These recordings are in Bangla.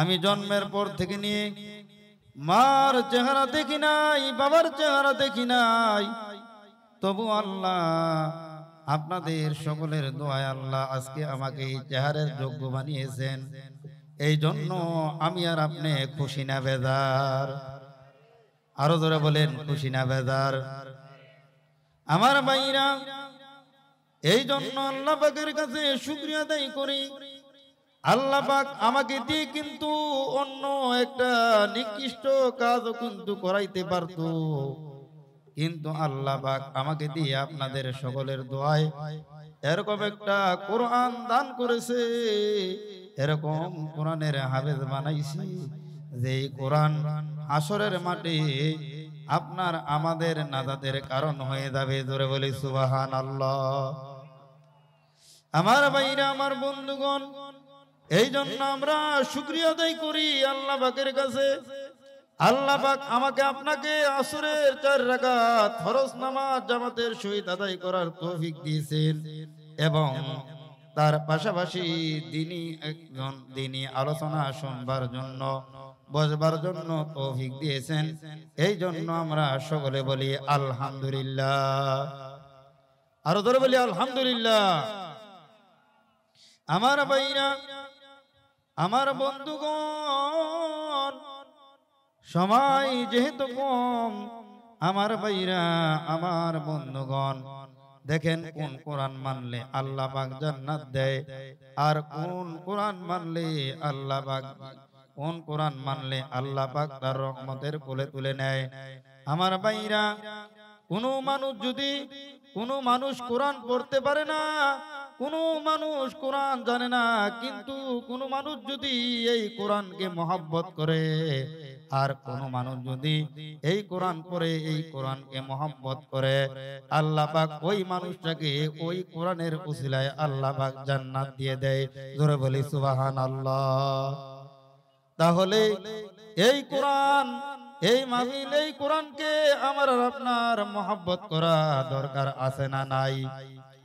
আমি জন্মের পর থেকে নিয়ে মার চেহারা দেখি নাই বাবার চেহারা দেখি নাই তবু আল্লাহ আপনাদের সকলের দোয়ায় আল্লাহ আজকে আমাকে এই চেহারের যোগ্য বানিয়েছেন এই জন্য আমি আর আপনি খুশি না বেদার আরো ধরে বলেন খুশি না বেদার আমার ভাইরা এই জন্য আল্লাহ পাকের কাছে শুক্রিয়া দায়ী করি আল্লাহবাক আমাকে দিয়ে কিন্তু অন্য একটা নিকৃষ্ট কাজও কিন্তু করাইতে পারত কিন্তু আল্লাহবাক আমাকে দিয়ে আপনাদের সকলের দোয়ায় এরকম একটা কোরআন দান করেছে এরকম কোরআনের হাবেজ বানাইছি যে কোরআন আসরের মাঠে আপনার আমাদের নাজাদের কারণ হয়ে যাবে ধরে বলি সুবাহান আল্লাহ আমার ভাইরা আমার বন্ধুগণ এই জন্য আমরা শুক্রিয়া আদায় করি আল্লাহ পাকের কাছে আল্লাহ পাক আমাকে আপনাকে আসরের চার রাখা ফরস নামাজ জামাতের সহিত আদায় করার তৌফিক দিয়েছেন এবং তার পাশাপাশি দিনই একজন দিনই আলোচনা শুনবার জন্য বসবার জন্য তৌফিক দিয়েছেন এই জন্য আমরা সকলে বলি আলহামদুলিল্লাহ আরো ধরে বলি আলহামদুলিল্লাহ আমার ভাইরা আমার বন্ধুগণ সময় যেহেতু কম আমার ভাইরা আমার বন্ধুগণ দেখেন কোন কোরআন মানলে আল্লাহ বাগ জান্নাত দেয় আর কোন কোরআন মানলে আল্লাহ বাগ কোন কোরআন মানলে আল্লাহ পাক তার রহমতের কোলে তুলে নেয় আমার ভাইরা কোনো মানুষ যদি কোনো মানুষ কোরআন পড়তে পারে না কোনো মানুষ কোরআন জানে না কিন্তু কোনো মানুষ যদি এই কোরআনকে মহাব্বত করে আর কোন মানুষ যদি এই কোরআন করে এই কোরআনকে মহাব্বত করে আল্লাহ পাক ওই মানুষটাকে ওই কোরআনের উসিলায় আল্লাহ পাক জান্নাত দিয়ে দেয় জোরে বলি সুবাহান আল্লাহ তাহলে এই কোরআন এই মাহিল এই কোরআনকে আমার আপনার মহাব্বত করা দরকার আছে না নাই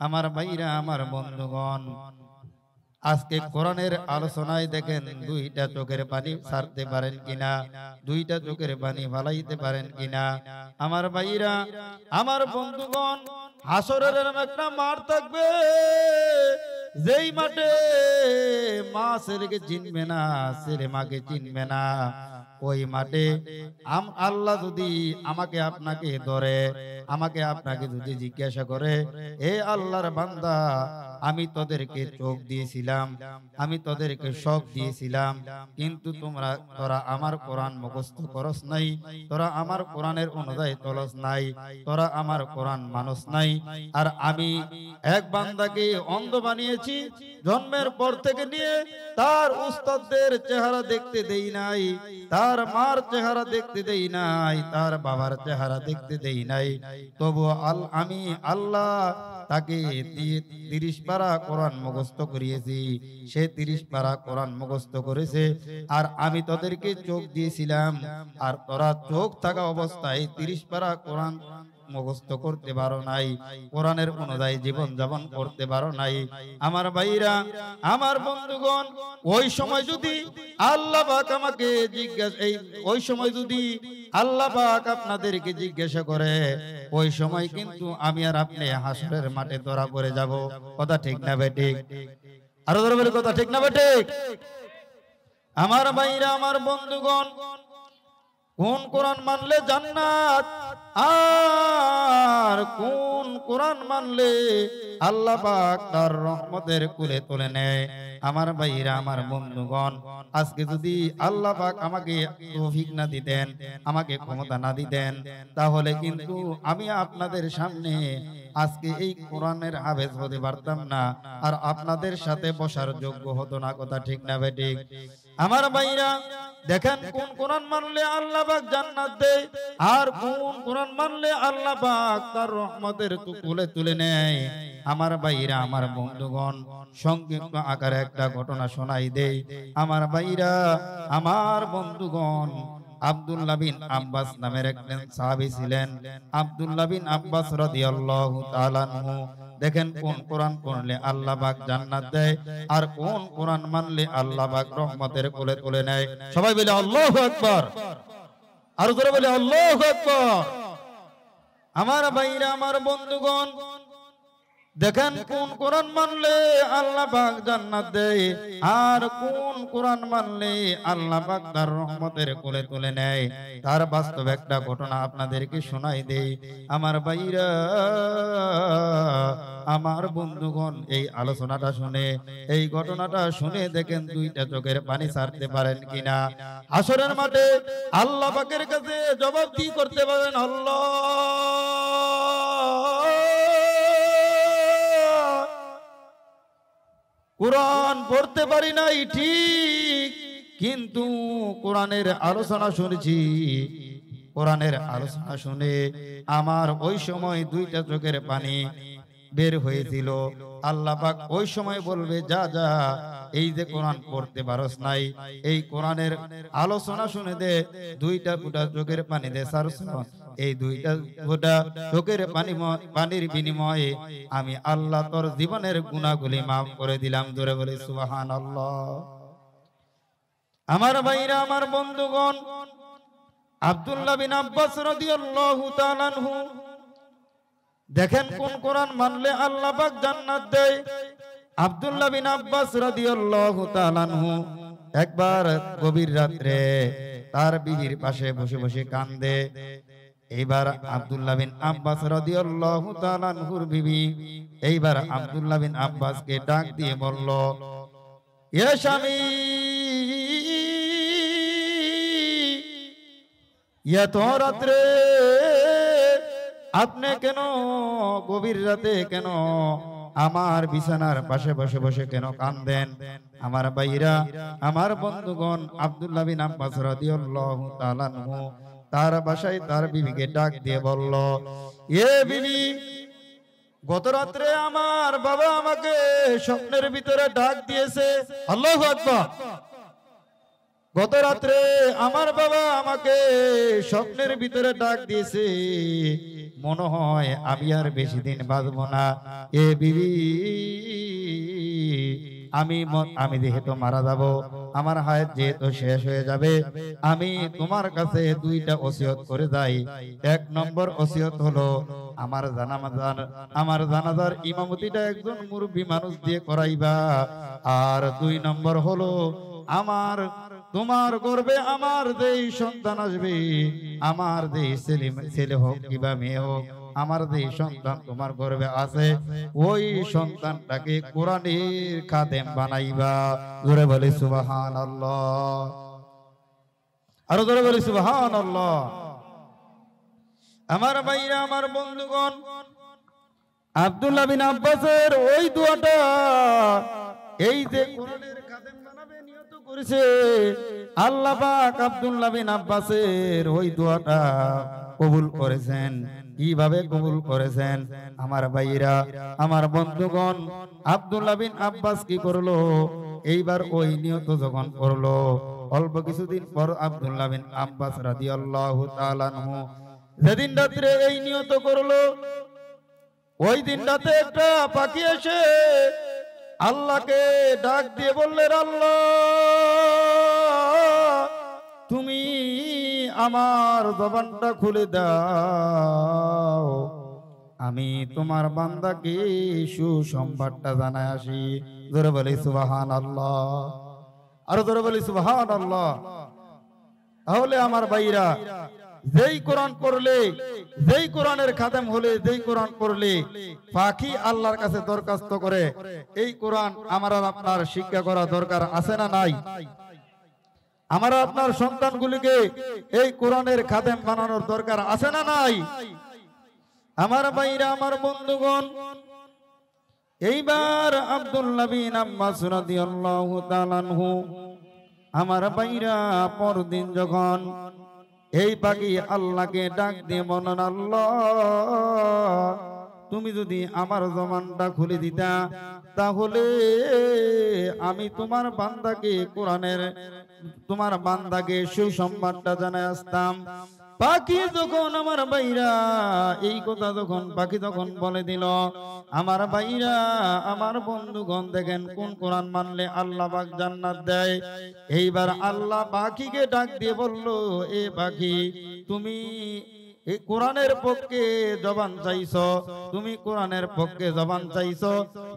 আমার ভাইরা আমার বন্ধুগণ আজকে কোরআনের আলোচনায় দেখেন দুইটা চোখের পানি সারতে পারেন কিনা দুইটা চোখের পানি ভালাইতে পারেন কিনা আমার ভাইরা আমার বন্ধুগণ হাসরের একটা মার থাকবে যেই মাঠে মা ছেলেকে চিনবে না ছেলে মাকে চিনবে না ওই মাঠে আম আল্লাহ যদি আমাকে আপনাকে ধরে আমাকে আপনাকে যদি জিজ্ঞাসা করে এ আল্লাহর বান্দা আমি তোদেরকে চোখ দিয়েছিলাম আমি তোদেরকে শখ দিয়েছিলাম কিন্তু তোমরা তোরা আমার কোরআন মুখস্থ করস নাই তোরা আমার কোরআনের অনুযায়ী তলস নাই তোরা আমার কোরআন মানুষ নাই আর আমি এক বান্দাকে অন্ধ বানিয়েছি জন্মের পর থেকে নিয়ে তার উস্তাদদের চেহারা দেখতে দেই নাই তার মার চেহারা দেখতে দেই নাই তার বাবার চেহারা দেখতে দেই নাই তবু আল আমি আল্লাহ তাকে তিরিশ পারা কোরআন মুখস্থ করিয়েছি সে তিরিশ পারা কোরআন মুখস্থ করেছে আর আমি তাদেরকে চোখ দিয়েছিলাম আর তোরা চোখ থাকা অবস্থায় তিরিশ পারা কোরআন মুখস্থ করতে পারো নাই কোরআনের অনুযায়ী জীবন যাপন করতে পারো নাই আমার ভাইরা আমার বন্ধুগণ ওই সময় যদি আল্লাহ পাক আমাকে জিজ্ঞাসা এই ওই সময় যদি আল্লাহ পাক আপনাদেরকে জিজ্ঞাসা করে ওই সময় কিন্তু আমি আর আপনি হাসরের মাঠে ধরা পড়ে যাব কথা ঠিক না বেটি আরো ধরে বলি কথা ঠিক না বেটি আমার ভাইরা আমার বন্ধুগণ কোন কোরআন মানলে জান্নাত আর কোন কোরআন মানলে আল্লাহ পাক তার রহমতের কুলে তুলে নেয় আমার ভাইরা আমার বন্ধুগণ আজকে যদি আল্লাহ পাক আমাকে তৌফিক না দিতেন আমাকে ক্ষমতা না দিতেন তাহলে কিন্তু আমি আপনাদের সামনে আজকে এই কোরআনের আবেজ হতে পারতাম না আর আপনাদের সাথে বসার যোগ্য হতো না কথা ঠিক না বেঠিক আমার ভাইরা দেখেন কোন কোরআন মানলে আল্লাহ পাক জান্নাত দেয় আর কোন কোরআন মানলে আল্লাহ পাক তার রহমতের তুলে তুলে নেয় আমার ভাইরা আমার বন্ধুগণ সংক্ষিপ্ত আকারে একটা ঘটনা শোনাই দেয় আমার ভাইরা আমার বন্ধুগণ আব্দুল্লাহ বিন আব্বাস নামের একজন সাহাবী ছিলেন আব্দুল্লাহ বিন আব্বাস রাদিয়াল্লাহু তাআলা আনহু দেখেন কোন কোরআন পড়লে আল্লাহ পাক জান্নাত দেয় আর কোন কোরআন মানলে আল্লাহ পাক রহমতের কোলে তুলে নেয় সবাই বলে আল্লাহ আকবার আর জোরে বলে আল্লাহ আকবার আমার ভাইরা আমার বন্ধুগণ দেখেন কোন কোরআন মানলে আল্লাহ পাক জান্নাত দেয় আর কোন কোরআন মানলে আল্লাহ পাক তার রহমতের কোলে তুলে নেয় তার বাস্তব একটা ঘটনা আপনাদেরকে শোনাই দেই আমার ভাইরা আমার বন্ধুগণ এই আলোচনাটা শুনে এই ঘটনাটা শুনে দেখেন দুইটা চোখের পানি ছাড়তে পারেন কিনা আসরের মাঠে আল্লাহ পাকের কাছে জবাব কি করতে পারেন আল্লাহ কোরআন পড়তে পারি নাই ঠিক কিন্তু কোরআনের আলোচনা শুনেছি কোরআনের আলোচনা শুনে আমার ওই সময় দুইটা চোখের পানি বের হয়েছিল আল্লাহ ওই সময় বলবে যা যা এই যে কোরআন পড়তে পারস নাই এই কোরআনের আলোচনা শুনে দে দুইটা দুটা চোখের পানি দে এই দুইটা ফোটা চোখের পানি পানির বিনিময়ে আমি আল্লাহ তোর জীবনের গুণাগুলি মাফ করে দিলাম ধরে বলে সুবাহান আল্লাহ আমার ভাইরা আমার বন্ধুগণ আব্দুল্লাহ বিন আব্বাস দেখেন কোন কোরআন মানলে আল্লাহ পাক জান্নাত দেয় আব্দুল্লাহ বিন আব্বাস রাদিয়াল্লাহু তাআলা আনহু একবার গভীর রাত্রে তার বিহির পাশে বসে বসে কান্দে এইবার আব্দুল্লাহ বিন আব্বাস রাদিয়াল্লাহু তাআলা বিবি এইবার আব্দুল্লাহ বিন আব্বাসকে ডাক দিয়ে বলল স্বামী রাত্রে আপনি কেন গভীর রাতে কেন আমার বিছানার পাশে বসে বসে কেন কান্দেন আমার বাইরা আমার বন্ধুগণ আব্দুল্লাহ বিন আব্বাস রাদিয়াল্লাহু তাআলা তার বাসায় তার বিবিকে ডাক দিয়ে বলল এ বিবি গত রাত্রে আমার বাবা আমাকে স্বপ্নের ভিতরে ডাক দিয়েছে আল্লাহ গত রাত্রে আমার বাবা আমাকে স্বপ্নের ভিতরে ডাক দিয়েছে মনে হয় আমি আর বেশি দিন বাঁচব না এ বিবি আমি আমি যেহেতু মারা যাব আমার হায়াত যেহেতু শেষ হয়ে যাবে আমি তোমার কাছে দুইটা ওসিয়ত করে যাই এক নম্বর ওসিয়ত হলো আমার জানামাজার আমার জানাজার ইমামতিটা একজন মুরব্বী মানুষ দিয়ে করাইবা আর দুই নম্বর হলো আমার তোমার করবে আমার দেই সন্তান আসবে আমার দেই ছেলে ছেলে হোক কিবা মেয়ে হোক আমার যে সন্তান তোমার গর্বে আছে ওই সন্তানটাকে কোরআনের খাদেম বানাইবা ধরে বলে সুবাহান আরো ধরে বলে সুবাহান আমার ভাইরা আমার বন্ধুগণ আব্দুল্লাহ বিন আব্বাসের ওই দোয়াটা এই যে কোরআনের খাদেম করেছে আল্লাহ পাক আব্দুল্লাহ বিন আব্বাসের ওই দোয়াটা কবুল করেছেন কিভাবে কবুল করেছেন আমার ভাইরা আমার বন্ধুগণ আব্দুল্লাহ বিন আব্বাস কি করলো এইবার ওই নিয়ত যখন করলো অল্প কিছুদিন পর আব্দুল্লাহ বিন আব্বাস রাদিয়াল্লাহু তাআলা আনহু যেদিন রাত্রে এই নিয়ত করলো ওই দিন রাতে একটা পাখি এসে আল্লাহকে ডাক দিয়ে বললেন আল্লাহ তুমি আমার জবানটা খুলে দাও আমি তোমার বান্দাকে সুসম্বাদটা জানায় আসি ধরে বলি সুবাহান আল্লাহ আরো ধরে বলি সুবাহান আল্লাহ তাহলে আমার ভাইরা যেই কোরআন করলে যেই কোরআনের খাদেম হলে যেই কোরআন করলে পাখি আল্লাহর কাছে দরখাস্ত করে এই কোরআন আমার আর আপনার শিক্ষা করা দরকার আছে না নাই আমার আপনার সন্তানগুলিকে এই কোরআনের খাদেম বানানোর দরকার আছে না নাই আমার ভাইরা আমার বন্ধুগণ এইবার আব্দুল নবীন আমার বাইরা পরদিন যখন এই পাখি আল্লাহকে ডাক দিয়ে মনন আল্লাহ তুমি যদি আমার জমানটা খুলে দিতা তাহলে আমি তোমার বান্দাকে কোরআনের তোমার বান্দাকে সম্মানটা জানায় আসতাম পাখি যখন আমার বাইরা এই কথা যখন পাখি যখন বলে দিল আমার বাইরা আমার বন্ধুগণ দেখেন কোন কোরআন মানলে আল্লাহ পাক জান্নাত দেয় এইবার আল্লাহ পাখিকে ডাক দিয়ে বলল এ পাখি তুমি এই কোরআনের পক্ষে জবান চাইছ তুমি কোরআনের পক্ষে জবান চাইছ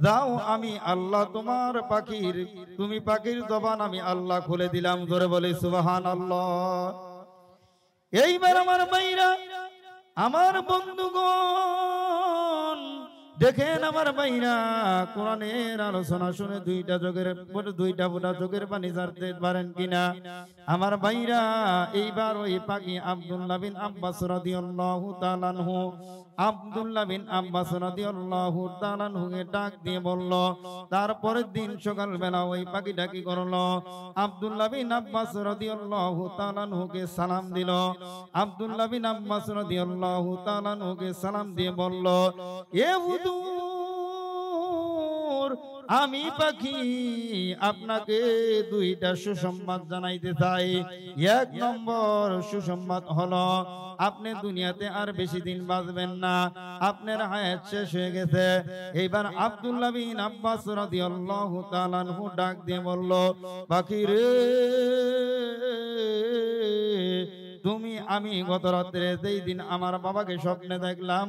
যাও আমি আল্লাহ তোমার পাখির তুমি পাখির জবান আমি আল্লাহ খুলে দিলাম ধরে বলি সুবাহান আল্লাহ এইবার আমার বাইরা আমার বন্ধুগণ দেখেন আমার বাইরা কোরআনের আলোচনা শুনে দুইটা যোগের দুইটা বোটা যোগের পানি ছাড়তে পারেন কিনা আমার বাইরা এইবার ওই পাখি আব্দুল্লাহ বিন আব্বাস রাদিয়াল্লাহু তাআলা আনহু আবদুল্লাহ বিন আব্বাস রাদিয়াল্লাহু তাআলা নুকে ডাক দিয়ে বলল তারপরের দিন সকালবেলা ওই পাখি ডাকি করলো আবদুল্লাহ বিন আব্বাস রাদিয়াল্লাহু তাআলা নুকে সালাম দিল আবদুল্লাহ বিন আব্বাস রাদিয়াল্লাহু তাআলা নুকে সালাম দিয়ে বলল এ হুজুর মোর আমি পাখি আপনাকে দুইটা সুসংবাদ জানাইতে চাই এক নম্বর সুসংবাদ হলো আপনি দুনিয়াতে আর বেশি দিন বাঁচবেন না আপনার হায়াত শেষ হয়ে গেছে এইবার আব্দুল্লাহ বিন আব্বাস রাদিয়াল্লাহু তাআলা ডাক দিয়ে বলল পাখি রে তুমি আমি গত রাত্রে যেই দিন আমার বাবাকে স্বপ্নে দেখলাম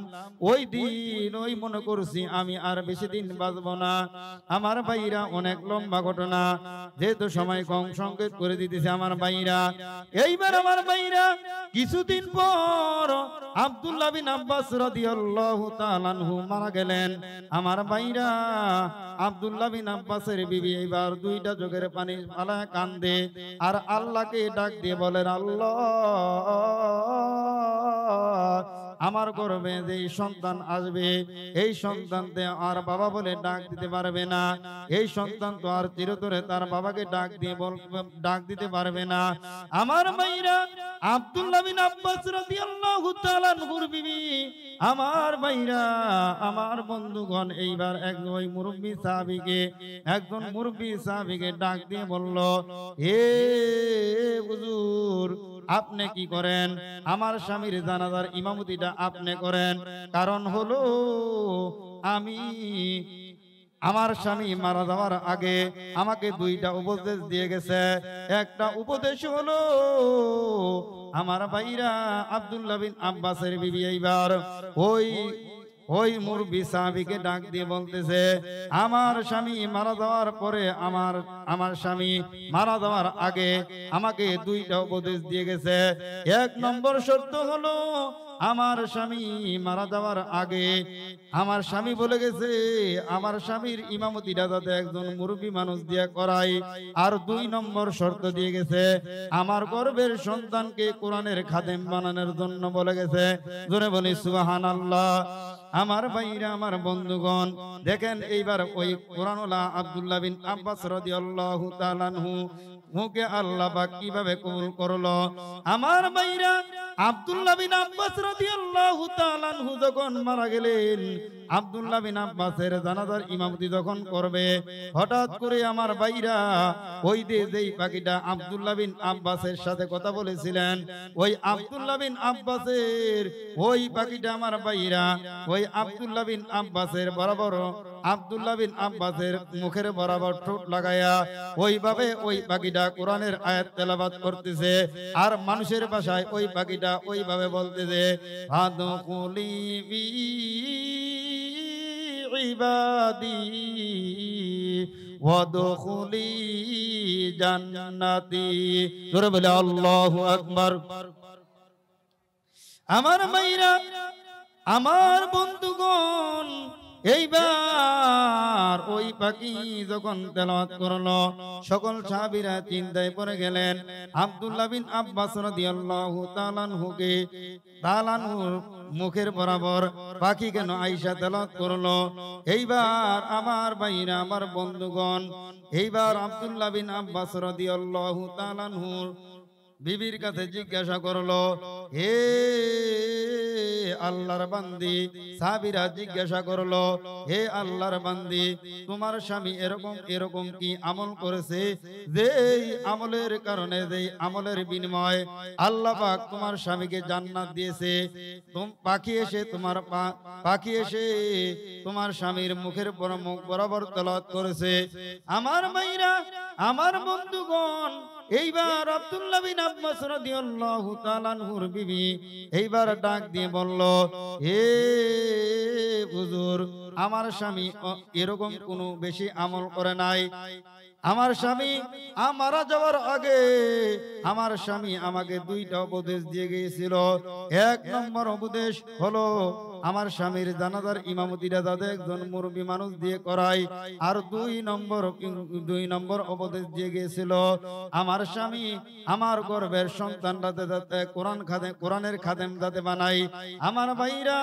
ওই দিন ওই মনে করছি আমি আর বেশি দিন বাঁচব না আমার ভাইরা অনেক লম্বা ঘটনা যেহেতু সময় কম সংকেত করে দিতেছে আমার ভাইরা এইবার আমার ভাইরা কিছুদিন পর আব্দুল্লাহ বিন আব্বাস রাদিয়াল্লাহু তাআলা আনহু মারা গেলেন আমার ভাইরা আব্দুল্লাহ বিন আব্বাসের বিবি এইবার দুইটা যোগের পানি পালা কান্দে আর আল্লাহকে ডাক দিয়ে বলেন আল্লাহ আমার গর্বে যে সন্তান আসবে এই সন্তান আর বাবা বলে ডাক দিতে পারবে না এই সন্তান তো আর চিরতরে তার বাবাকে ডাক দিয়ে বল ডাক দিতে পারবে না আমার মাইরা আমার ভাইরা আমার এইবার মুরব্বী সাহাবীকে একজন ডাক দিয়ে বলল হে হুজুর আপনি কি করেন আমার স্বামীর জানাজার ইমামতিটা আপনি করেন কারণ হলো আমি আমার স্বামী মারা যাওয়ার আগে আমাকে দুইটা উপদেশ দিয়ে গেছে একটা উপদেশ হলো আমার ভাইরা আব্দুল্লাহ বিন আব্বাসের বিবি এইবার ওই ওই মুরবি সাহাবিকে ডাক দিয়ে বলতেছে আমার স্বামী মারা যাওয়ার পরে আমার আমার স্বামী মারা যাওয়ার আগে আমাকে দুইটা উপদেশ দিয়ে গেছে এক নম্বর সত্য হলো আমার স্বামী মারা যাওয়ার আগে আমার স্বামী বলে গেছে আমার স্বামীর ইমামতিটা যাতে একজন মুরব্বী মানুষ দিয়ে করাই আর দুই নম্বর শর্ত দিয়ে গেছে আমার গর্বের সন্তানকে কোরআনের খাদেম বানানোর জন্য বলে গেছে জোরে বলি সুবাহান আল্লাহ আমার ভাইরা আমার বন্ধুগণ দেখেন এইবার ওই কোরআনুল্লাহ আব্দুল্লাহ বিন আব্বাস রদিয়াল্লাহু তাআলাহু ওকে আল্লাহ বা কিভাবে কবুল করলো আমার ভাইরা আব্দুল্লাহ বিন আব্বাস যখন মারা গেলেন আব্দুল্লাহ বিন আব্বাসের জানাজার ইমামতি যখন করবে হঠাৎ করে আমার ভাইরা ওই যেই পাখিটা আব্দুল্লাহ বিন আব্বাসের সাথে কথা বলেছিলেন ওই আব্দুল্লাহ বিন আব্বাসের ওই পাখিটা আমার ভাইরা ওই আব্দুল্লাহ বিন আব্বাসের বরাবর আবদুল্লাহ বিন আব্বাসের মুখের বরাবর ঠোঁট লাগাইয়া ওইভাবে ওই পাখিটা কোরআনের আয়াত তেলাবাদ করতেছে আর মানুষের ভাষায় ওই পাখিটা ওইভাবে বলতেছে বলে আমার মাইরা আমার বন্ধুগণ এইবার ওই পাখি যখন তেলত করলো সকল সাহাবিরা চিন্তায় পড়ে গেলেন আব্দুল্লাহ বিন আব্বাস রাদিয়াল্লাহু তাআলাহুকে তাআলাহুর মুখের বরাবর পাখি কেন আয়েশা তেলত করলো এইবার আমার ভাইরা আমার বন্ধুগণ এইবার আব্দুল্লাহ বিন আব্বাস রাদিয়াল্লাহু তাআলাহুর বিবির কাছে জিজ্ঞাসা করলো হে আল্লাহর বান্দি সাবিরা জিজ্ঞাসা করলো হে আল্লাহর বান্দি তোমার স্বামী এরকম এরকম কি আমল করেছে যেই আমলের কারণে যেই আমলের বিনিময় আল্লাহ পাক তোমার স্বামীকে জান্নাত দিয়েছে পাখি এসে তোমার পাখি এসে তোমার স্বামীর মুখের পর মুখ বরাবর তলাত করেছে আমার মাইরা আমার বন্ধুগণ এইবার আব্দুল্লাহ বিন আব্বাস রাদিয়াল্লাহু তাআলা নূর বিবি এইবার ডাক দিয়ে বলল হে হুজুর আমার স্বামী এরকম কোনো বেশি আমল করে নাই আমার স্বামী আমারা যাওয়ার আগে আমার স্বামী আমাকে দুইটা উপদেশ দিয়ে গিয়েছিল এক নম্বর উপদেশ হলো আমার স্বামীর জানাজার ইমামতিটা তাদের একজন মুরব্বী মানুষ দিয়ে করাই আর দুই নম্বর দুই নম্বর উপদেশ দিয়ে গিয়েছিল আমার স্বামী আমার গর্বের সন্তানটাতে যাতে কোরআন খাদে কোরআনের খাদেম যাতে বানাই আমার ভাইরা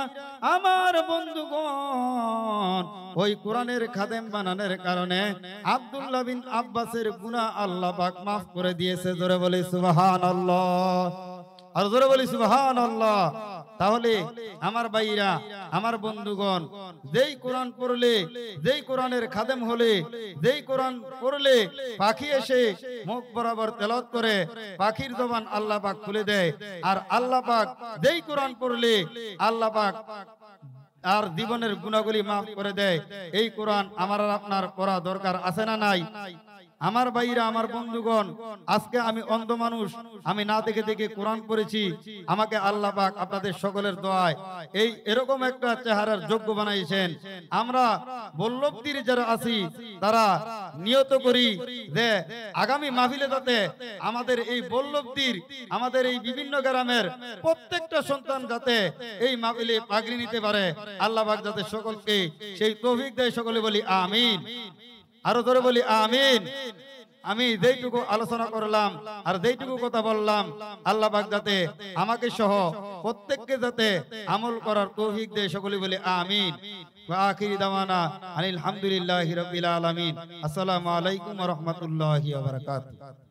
আমার বন্ধুগণ ওই কোরআনের খাদেম বানানোর কারণে আব্দুল্লাহ বিন আব্বাসের গুণা আল্লাহ পাক মাফ করে দিয়েছে জোরে বলি আল্লাহ আর জোরে বলি আল্লাহ তাহলে আমার ভাইরা আমার বন্ধুগণ যেই কোরআন পড়লে যেই কোরআনের খাদেম হলে যেই কোরআন পড়লে পাখি এসে মুখ বরাবর তেলত করে পাখির জবান আল্লাহ পাক খুলে দেয় আর আল্লাহ পাক যেই কোরআন পড়লে আল্লাহ পাক আর জীবনের গুণাগুলি মাফ করে দেয় এই কোরআন আমার আপনার পড়া দরকার আছে না নাই আমার ভাইরা আমার বন্ধুগণ আজকে আমি অন্ধ মানুষ আমি না দেখে দেখে কোরআন করেছি আমাকে আল্লাহ পাক আপনাদের সকলের দোয়ায় এই এরকম একটা চেহারার যোগ্য বানাইছেন আমরা বল্লভদির যারা আছি তারা নিয়ত করি যে আগামী মাহফিলে তাতে আমাদের এই বল্লভদির আমাদের এই বিভিন্ন গ্রামের প্রত্যেকটা সন্তান যাতে এই মাহফিলে পাগড়ি নিতে পারে আল্লাহ পাক যাতে সকলকে সেই তৌফিক দেয় সকলে বলি আমিন আরো ধরে বলি আমিন আমি যেইটুকু আলোচনা করলাম আর যেইটুকু কথা বললাম আল্লাহ যাতে আমাকে সহ প্রত্যেককে যাতে আমল করার কৌভিক দেয় সকলে বলি আমিন আখিরি দামানা আনিল হামদুলিল্লাহি রাব্বিল আলামিন আসসালামু আলাইকুম রহমতুল্লাহ